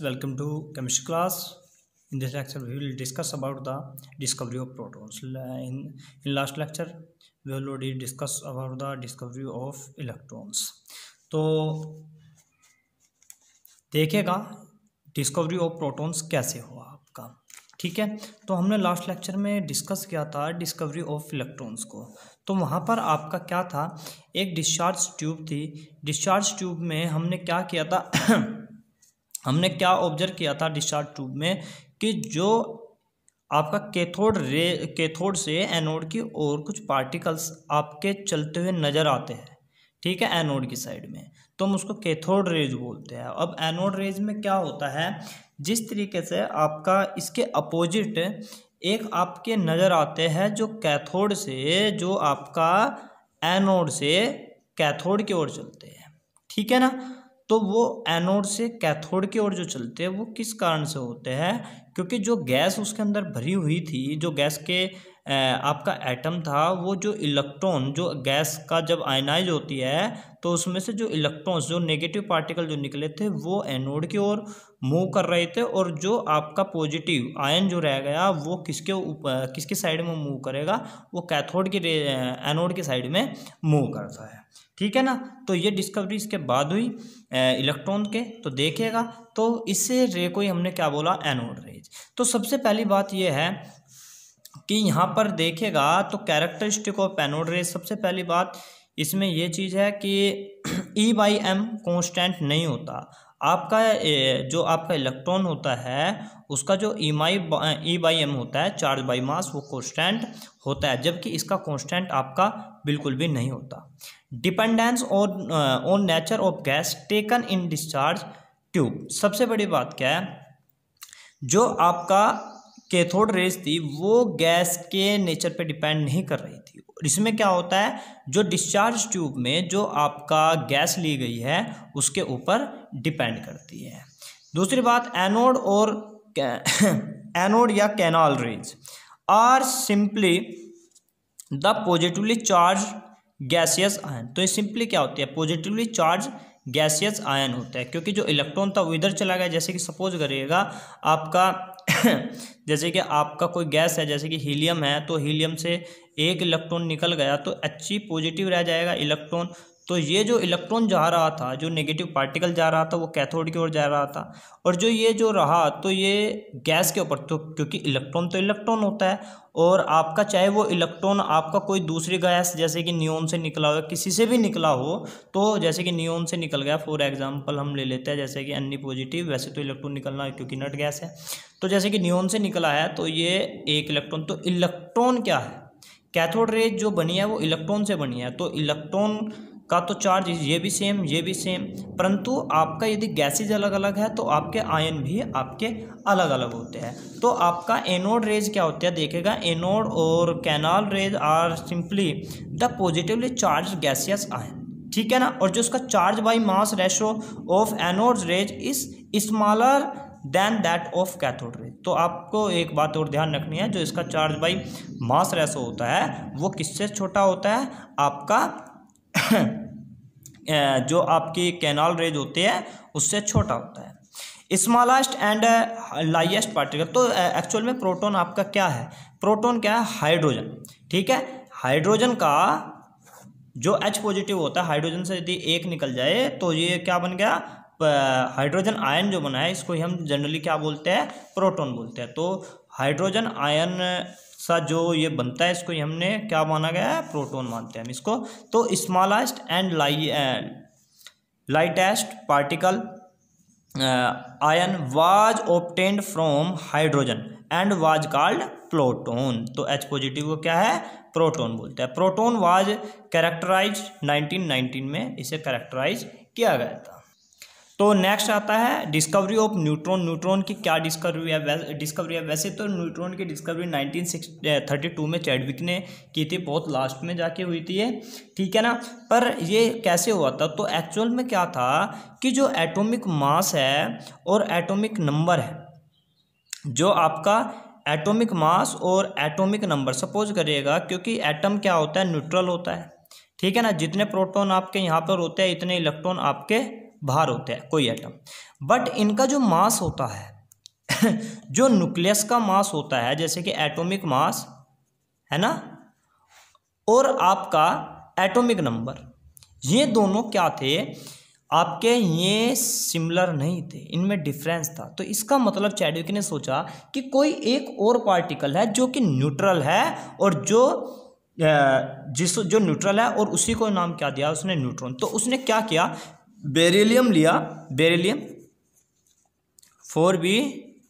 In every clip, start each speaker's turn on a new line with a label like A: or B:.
A: welcome to chemistry class in this lecture we will discuss about the discovery of protons in, in last lecture we already discussed about the discovery of electrons तो देखिएगा discovery of protons कैसे हुआ आपका ठीक है तो हमने last lecture में डिस्कस किया था डिस्कवरी ऑफ इलेक्ट्रॉन्स को तो वहाँ पर आपका क्या था एक डिस्चार्ज ट्यूब थी डिस्चार्ज ट्यूब में हमने क्या किया था हमने क्या ऑब्जर्व किया था डिस्चार्ज ट्यूब में कि जो आपका कैथोड रे कैथोड से एनोड की और कुछ पार्टिकल्स आपके चलते हुए नज़र आते हैं ठीक है एनोड की साइड में तो हम उसको कैथोड रेज बोलते हैं अब एनोड रेज में क्या होता है जिस तरीके से आपका इसके अपोजिट एक आपके नज़र आते हैं जो कैथोड से जो आपका एनोड से कैथोड की ओर चलते हैं ठीक है ना तो वो एनोड से कैथोड की ओर जो चलते हैं वो किस कारण से होते हैं क्योंकि जो गैस उसके अंदर भरी हुई थी जो गैस के आपका एटम था वो जो इलेक्ट्रॉन जो गैस का जब आयनाइज होती है तो उसमें से जो इलेक्ट्रॉन्स जो नेगेटिव पार्टिकल जो निकले थे वो एनोड की ओर मूव कर रहे थे और जो आपका पॉजिटिव आयन जो रह गया वो किसके ऊपर किसके साइड में मूव करेगा वो कैथोड की एनोड की साइड में मूव करता है ठीक है ना तो ये डिस्कवरी इसके बाद हुई इलेक्ट्रॉन के तो देखिएगा तो इससे रे को ही हमने क्या बोला एनोड रेज तो सबसे पहली बात यह है कि यहाँ पर देखेगा तो कैरेक्टरिस्टिक ऑफ एनोड रेस सबसे पहली बात इसमें यह चीज़ है कि ई बाई एम कॉन्स्टेंट नहीं होता आपका जो आपका इलेक्ट्रॉन होता है उसका जो ई माई ई बाई एम होता है चार्ज बाई मास वो कॉन्स्टेंट होता है जबकि इसका कॉन्स्टेंट आपका बिल्कुल भी नहीं होता डिपेंडेंस और on nature of gas taken in discharge tube सबसे बड़ी बात क्या है जो आपका कैथोड रेस थी वो गैस के नेचर पे डिपेंड नहीं कर रही थी और इसमें क्या होता है जो डिस्चार्ज ट्यूब में जो आपका गैस ली गई है उसके ऊपर डिपेंड करती है दूसरी बात एनोड और एनोड या canal rays are simply the positively charge gaseous ion तो ये सिंपली क्या होती है पॉजिटिवली चार्ज गैसियस आयन होता है क्योंकि जो इलेक्ट्रॉन था वो इधर चला गया जैसे कि सपोज करिएगा आपका जैसे कि आपका कोई गैस है जैसे कि हीलियम है तो हीलियम से एक इलेक्ट्रॉन निकल गया तो अच्छी पॉजिटिव रह जाएगा इलेक्ट्रॉन तो ये जो इलेक्ट्रॉन जा रहा था जो नेगेटिव पार्टिकल जा रहा था वो कैथोड की ओर जा रहा था और जो ये जो रहा तो ये गैस के ऊपर तो क्योंकि इलेक्ट्रॉन तो इलेक्ट्रॉन होता है और आपका चाहे वो इलेक्ट्रॉन आपका कोई दूसरी गैस जैसे कि नियोन से निकला हो किसी से भी निकला हो तो जैसे कि नियोन से निकल गया फॉर एग्जाम्पल हम ले लेते हैं जैसे कि अन्य पॉजिटिव वैसे तो इलेक्ट्रॉन निकलना क्योंकि नट गैस है तो जैसे कि न्यून से निकला है तो ये एक इलेक्ट्रॉन तो इलेक्ट्रॉन क्या है कैथोड रेज जो बनी है वो इलेक्ट्रॉन से बनी है तो इलेक्ट्रॉन का तो चार्ज ये भी सेम ये भी सेम परंतु आपका यदि गैसेज अलग अलग है तो आपके आयन भी आपके अलग अलग होते हैं तो आपका एनोड रेज क्या होता है देखेगा एनोड और canal rays are simply the positively charge gaseous ion ठीक है ना और जो उसका charge by mass ratio of anode rays is smaller than that of cathode ray तो आपको एक बात और ध्यान रखनी है जो इसका चार्ज बाई मास रेसो होता है वो किससे छोटा होता है आपका जो आपकी कैनाल रेज होती है उससे छोटा होता है स्मॉलेस्ट एंड लाइएस्ट पार्टिकल तो एक्चुअल में प्रोटोन आपका क्या है प्रोटोन क्या है हाइड्रोजन ठीक है हाइड्रोजन का जो एच पॉजिटिव होता है हाइड्रोजन से यदि एक निकल जाए तो ये क्या बन गया हाइड्रोजन आयन जो बना है इसको हम जनरली क्या बोलते हैं प्रोटोन बोलते हैं तो हाइड्रोजन आयन सा जो ये बनता है इसको हमने क्या माना गया है प्रोटोन मानते हैं हम इसको तो smallest and light lightest particle ion was obtained from hydrogen and was called proton तो एच पॉजिटिव को क्या है प्रोटोन बोलते हैं प्रोटोन वाज कैरेक्टराइज 1919 में इसे कैरेक्टराइज किया गया था तो नेक्स्ट आता है डिस्कवरी ऑफ न्यूट्रॉन न्यूट्रॉन की क्या डिस्कवरी है डिस्कवरी है वैसे तो न्यूट्रॉन की डिस्कवरी नाइनटीन थर्टी टू में चैडविक ने की थी बहुत लास्ट में जाके हुई थी ये ठीक है ना पर ये कैसे हुआ था तो एक्चुअल में क्या था कि जो एटॉमिक मास है और एटॉमिक नंबर है जो आपका एटॉमिक मास और एटॉमिक नंबर सपोज करिएगा क्योंकि एटम क्या होता है न्यूट्रल होता है ठीक है ना जितने प्रोटॉन आपके यहाँ पर होते हैं इतने इलेक्ट्रॉन आपके भार होता है कोई एटम बट इनका जो मास होता है जो न्यूक्लियस का मास होता है जैसे कि एटॉमिक मास है ना और आपका एटॉमिक नंबर ये दोनों क्या थे आपके ये सिमिलर नहीं थे इनमें डिफरेंस था तो इसका मतलब चैडविक ने सोचा कि कोई एक और पार्टिकल है जो कि न्यूट्रल है और जो जिस जो न्यूट्रल है और उसी को नाम क्या दिया उसने न्यूट्रॉन तो उसने क्या किया बेरिलियम लिया बेरिलियम फोर बी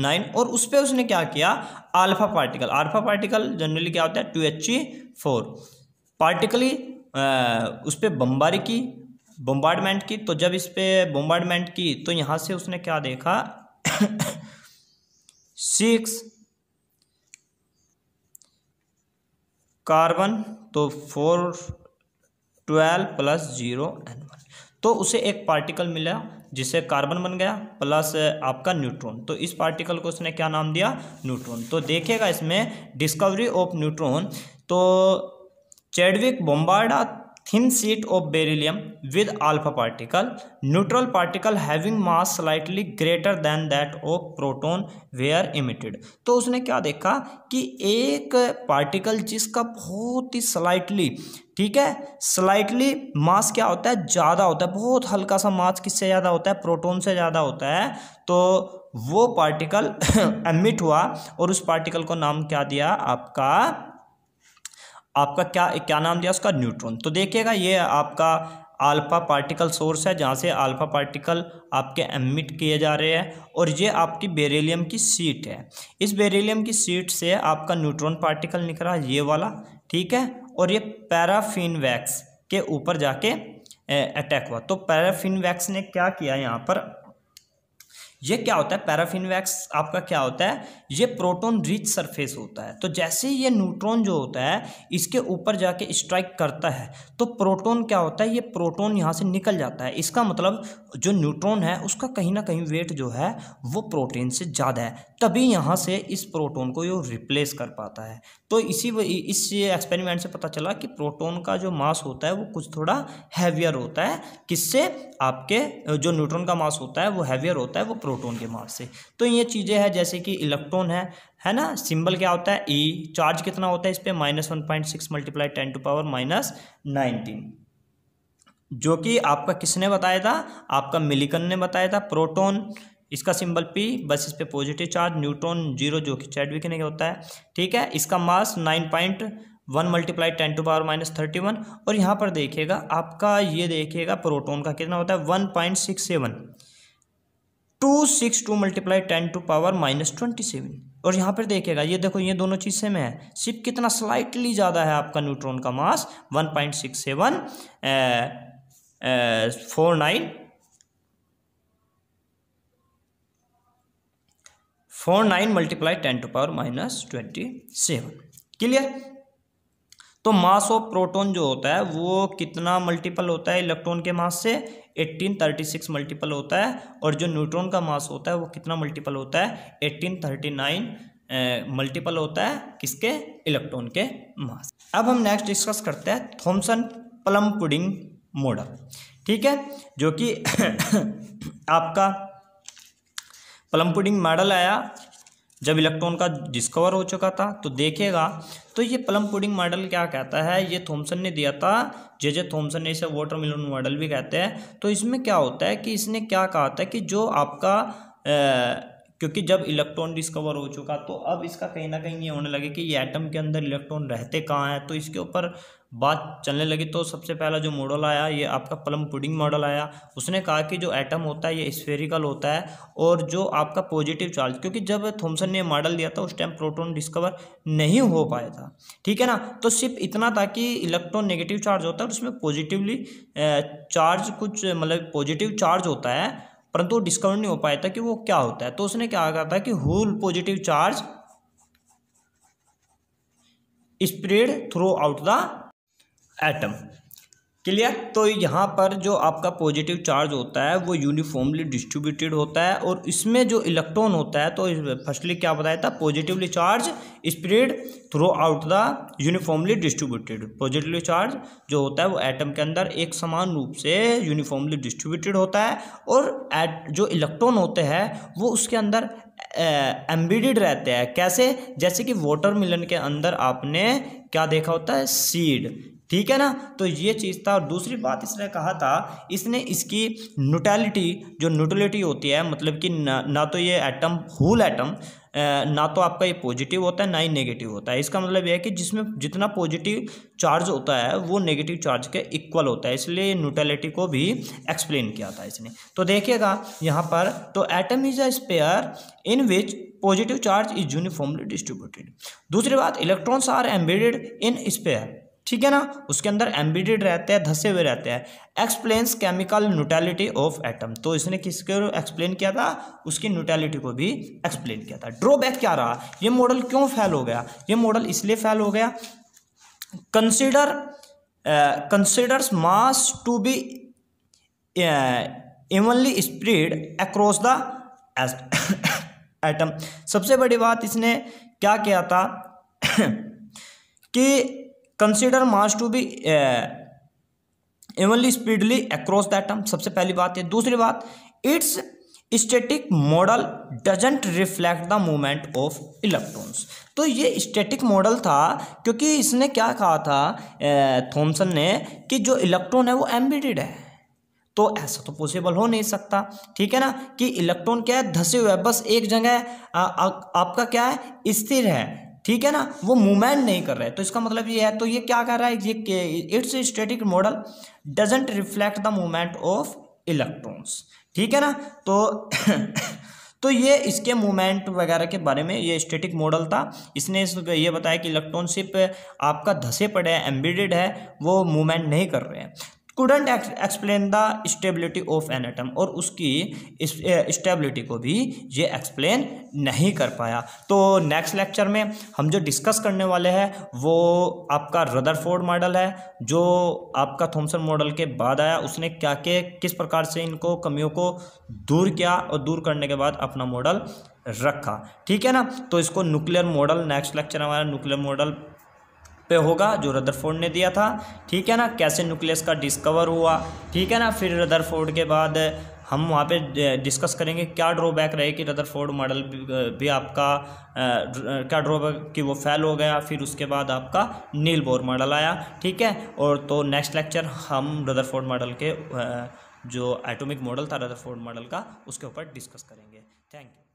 A: नाइन और उस पर उसने क्या किया alpha particle alpha particle generally क्या होता है two H E four particle उस पर बम्बारी की बम्बार्डमेंट की तो जब इस पर बम्बार्डमेंट की तो यहाँ से उसने क्या देखा सिक्स कार्बन तो four twelve plus zero N तो उसे एक पार्टिकल मिला जिससे कार्बन बन गया प्लस आपका न्यूट्रॉन तो इस पार्टिकल को उसने क्या नाम दिया न्यूट्रॉन तो देखिएगा इसमें डिस्कवरी ऑफ न्यूट्रॉन तो Chadwick bombarded thin sheet of beryllium with alpha particle neutral particle having mass slightly greater than that of proton were emitted तो उसने क्या देखा कि एक पार्टिकल जिसका बहुत ही स्लाइटली ठीक है स्लाइटली मास क्या होता है ज़्यादा होता है बहुत हल्का सा मास किससे ज़्यादा होता है प्रोटोन से ज़्यादा होता है तो वो पार्टिकल एमिट हुआ और उस पार्टिकल को नाम क्या दिया आपका आपका क्या क्या नाम दिया उसका न्यूट्रॉन तो देखिएगा ये आपका आल्फा पार्टिकल सोर्स है जहाँ से आल्फा पार्टिकल आपके एमिट किए जा रहे हैं और ये आपकी बेरिलियम की सीट है इस बेरिलियम की सीट से आपका न्यूट्रॉन पार्टिकल निकला ये वाला ठीक है और ये पैराफिन वैक्स के ऊपर जाके अटैक हुआ तो पैराफिन वैक्स ने क्या किया यहाँ पर ये क्या होता है पैराफिन वैक्स आपका क्या होता है ये प्रोटोन रिच सरफेस होता है तो जैसे ही ये न्यूट्रॉन जो होता है इसके ऊपर जाके स्ट्राइक करता है तो प्रोटोन क्या होता है ये प्रोटोन यहाँ से निकल जाता है इसका मतलब जो न्यूट्रॉन है उसका कहीं ना कहीं वेट जो है वो प्रोटीन से ज़्यादा है तभी यहाँ से इस प्रोटोन को ये रिप्लेस कर पाता है तो इसी इस एक्सपेरिमेंट से पता चला कि प्रोटोन का जो मास होता है वो कुछ थोड़ा हैवियर होता है किससे आपके जो न्यूट्रॉन का मास होता है वो हैवियर होता है वो प्रोटोन के मास से तो ये चीज़ें हैं जैसे कि इलेक्ट्रॉन है है ना सिंबल क्या होता है ई e, चार्ज कितना होता है इस पर minus one point six multiply ten to power minus nineteen जो कि आपका किसने बताया था आपका मिलिकन ने बताया था प्रोटोन इसका सिंबल पी बस इस पर पॉजिटिव चार्ज न्यूट्रॉन जीरो जो कि विकने का होता है ठीक है इसका mass nine point one multiply ten to power minus thirty one और यहाँ पर देखिएगा आपका ये देखिएगा प्रोटॉन का कितना होता है one point six seven two six two multiply ten to power minus twenty seven और यहाँ पर देखिएगा ये देखो ये दोनों चीज़ सेम है सिर्फ कितना स्लाइटली ज़्यादा है आपका न्यूट्रॉन का mass one point six seven four nine four nine multiply ten to power minus twenty seven clear तो मास ऑफ प्रोटोन जो होता है वो कितना मल्टीपल होता है इलेक्ट्रॉन के मास से 1836 मल्टीपल होता है और जो न्यूट्रॉन का मास होता है वो कितना मल्टीपल होता है 1839 मल्टीपल होता है किसके इलेक्ट्रॉन के मास अब हम नेक्स्ट डिस्कस करते हैं थॉमसन प्लम पुडिंग मॉडल ठीक है जो कि आपका प्लम पुडिंग मॉडल आया जब इलेक्ट्रॉन का डिस्कवर हो चुका था तो देखेगा तो ये प्लम पुडिंग मॉडल क्या कहता है ये थॉमसन ने दिया था जे जे थॉमसन ने इसे वाटर मिलन मॉडल भी कहते हैं तो इसमें क्या होता है कि इसने क्या कहा था कि जो आपका ए, क्योंकि जब इलेक्ट्रॉन डिस्कवर हो चुका तो अब इसका कहीं ना कहीं ये होने लगे कि ये एटम के अंदर इलेक्ट्रॉन रहते कहाँ हैं तो इसके ऊपर बात चलने लगी तो सबसे पहला जो मॉडल आया ये आपका प्लम पुडिंग मॉडल आया उसने कहा कि जो एटम होता है ये स्फेरिकल होता है और जो आपका पॉजिटिव चार्ज क्योंकि जब थॉमसन ने मॉडल दिया था उस टाइम प्रोटॉन डिस्कवर नहीं हो पाया था ठीक है ना तो सिर्फ इतना था कि इलेक्ट्रॉन नेगेटिव चार्ज होता है और उसमें पॉजिटिवली चार्ज कुछ मतलब पॉजिटिव चार्ज होता है परंतु डिस्कवर नहीं हो पाया था कि वो क्या होता है तो उसने क्या कहा था कि whole positive charge spread throughout the atom clear तो यहाँ पर जो आपका पॉजिटिव चार्ज होता है वो यूनिफॉर्मली डिस्ट्रीब्यूटेड होता है और इसमें जो इलेक्ट्रॉन होता है तो फर्स्टली क्या बताया था positively charge spread throughout the uniformly distributed positively charge जो होता है वो एटम के अंदर एक समान रूप से यूनिफॉर्मली डिस्ट्रीब्यूटेड होता है और एट जो इलेक्ट्रॉन होते हैं वो उसके अंदर एम्बिडेड रहते हैं कैसे जैसे कि वाटर मिलन के अंदर आपने क्या देखा होता है सीड ठीक है ना तो ये चीज़ था और दूसरी बात इसने कहा था इसने इसकी न्यूटैलिटी जो न्यूटलिटी होती है मतलब कि ना, ना तो ये एटम होल एटम ना तो आपका ये पॉजिटिव होता है ना ही नेगेटिव होता है इसका मतलब यह है कि जिसमें जितना पॉजिटिव चार्ज होता है वो नेगेटिव चार्ज के इक्वल होता है इसलिए न्यूटेलिटी को भी एक्सप्लेन किया था इसने तो देखिएगा यहाँ पर तो atom is a sphere in which positive charge is uniformly distributed दूसरी बात electrons are embedded in sphere ठीक है ना उसके अंदर एम्बिडेड रहते हैं धसे हुए रहते हैं explains chemical neutrality of atom तो इसने किसके एक्सप्लेन किया था उसकी न्यूटैलिटी को भी एक्सप्लेन किया था ड्रॉबैक क्या रहा ये मॉडल क्यों फेल हो गया ये मॉडल इसलिए फेल हो गया consider considers mass to be evenly spread across the atom सबसे बड़ी बात इसने क्या किया था कि consider mass to be evenly speedily across the atom सबसे पहली बात है दूसरी बात it's static model doesn't reflect the movement of electrons तो ये स्टेटिक मॉडल था क्योंकि इसने क्या कहा था uh, थॉमसन ने कि जो इलेक्ट्रॉन है वो एम्बिडेड है तो ऐसा तो पॉसिबल हो नहीं सकता ठीक है ना कि इलेक्ट्रॉन क्या है धसे हुए बस एक जगह uh, आपका क्या है स्थिर है ठीक है ना वो मूवमेंट नहीं कर रहे तो इसका मतलब ये है तो ये क्या कर रहा है ये it's static model doesn't reflect the movement of electrons ठीक है ना तो तो ये इसके मूवमेंट वगैरह के बारे में ये स्टेटिक मॉडल था इसने इस ये बताया कि इलेक्ट्रॉनशिप आपका धसे पड़े हैं एम्बिडेड है वो मूवमेंट नहीं कर रहे हैं couldn't explain the stability of an atom और उसकी स्टेबिलिटी को भी ये एक्सप्लेन नहीं कर पाया तो नेक्स्ट लेक्चर में हम जो डिस्कस करने वाले हैं वो आपका रदरफोर्ड मॉडल है जो आपका थॉमसन मॉडल के बाद आया उसने क्या के किस प्रकार से इनको कमियों को दूर किया और दूर करने के बाद अपना मॉडल रखा ठीक है ना तो इसको न्यूक्लियर मॉडल नेक्स्ट लेक्चर हमारा न्यूक्लियर मॉडल पे होगा जो रदरफोर्ड ने दिया था ठीक है ना कैसे न्यूक्लियस का डिस्कवर हुआ ठीक है ना फिर रदरफोर्ड के बाद हम वहाँ पे डिस्कस करेंगे क्या ड्रॉबैक रहे कि रदरफोर्ड मॉडल भी आपका क्या ड्रॉबैक कि वो फेल हो गया फिर उसके बाद आपका नील बोर मॉडल आया ठीक है और तो नेक्स्ट लेक्चर हम रदरफोर्ड मॉडल के जो एटॉमिक मॉडल था रदरफोर्ड मॉडल का उसके ऊपर डिस्कस करेंगे थैंक यू